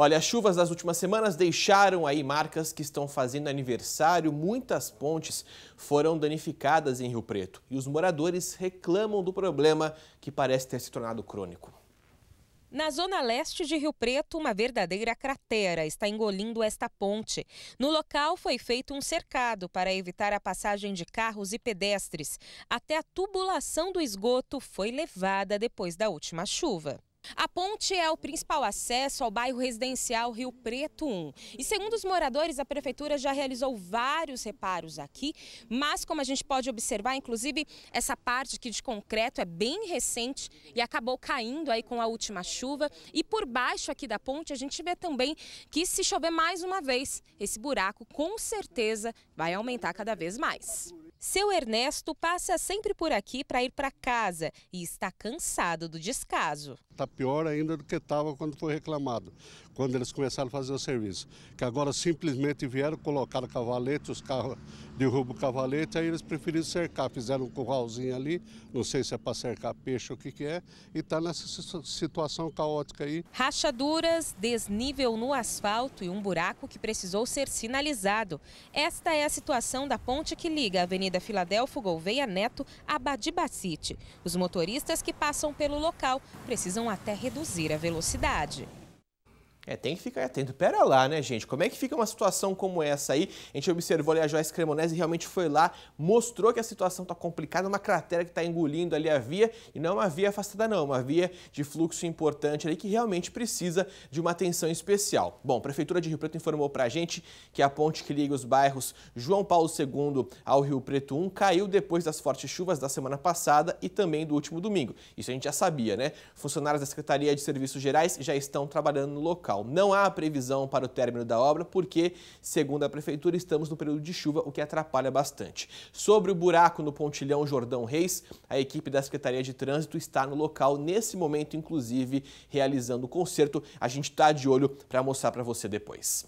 Olha, as chuvas das últimas semanas deixaram aí marcas que estão fazendo aniversário. Muitas pontes foram danificadas em Rio Preto e os moradores reclamam do problema que parece ter se tornado crônico. Na zona leste de Rio Preto, uma verdadeira cratera está engolindo esta ponte. No local foi feito um cercado para evitar a passagem de carros e pedestres. Até a tubulação do esgoto foi levada depois da última chuva. A ponte é o principal acesso ao bairro residencial Rio Preto 1. E segundo os moradores, a prefeitura já realizou vários reparos aqui, mas como a gente pode observar, inclusive, essa parte aqui de concreto é bem recente e acabou caindo aí com a última chuva. E por baixo aqui da ponte, a gente vê também que se chover mais uma vez, esse buraco com certeza vai aumentar cada vez mais. Seu Ernesto passa sempre por aqui para ir para casa e está cansado do descaso. Está pior ainda do que estava quando foi reclamado, quando eles começaram a fazer o serviço. Que agora simplesmente vieram, colocaram cavalete, os carros derrubam o cavalete, aí eles preferiram cercar. Fizeram um curralzinho ali, não sei se é para cercar peixe ou o que, que é, e está nessa situação caótica aí. Rachaduras, desnível no asfalto e um buraco que precisou ser sinalizado. Esta é a situação da ponte que liga a Avenida Avenida Filadelfo Gouveia Neto a Badibacite. Os motoristas que passam pelo local precisam até reduzir a velocidade. É, tem que ficar atento. Pera lá, né, gente? Como é que fica uma situação como essa aí? A gente observou ali a Joyce Cremonese realmente foi lá, mostrou que a situação está complicada, uma cratera que está engolindo ali a via, e não é uma via afastada não, é uma via de fluxo importante ali que realmente precisa de uma atenção especial. Bom, a Prefeitura de Rio Preto informou pra gente que a ponte que liga os bairros João Paulo II ao Rio Preto 1 caiu depois das fortes chuvas da semana passada e também do último domingo. Isso a gente já sabia, né? Funcionários da Secretaria de Serviços Gerais já estão trabalhando no local local. Não há previsão para o término da obra, porque, segundo a prefeitura, estamos no período de chuva, o que atrapalha bastante. Sobre o buraco no pontilhão Jordão Reis, a equipe da Secretaria de Trânsito está no local nesse momento, inclusive, realizando o conserto. A gente está de olho para mostrar para você depois.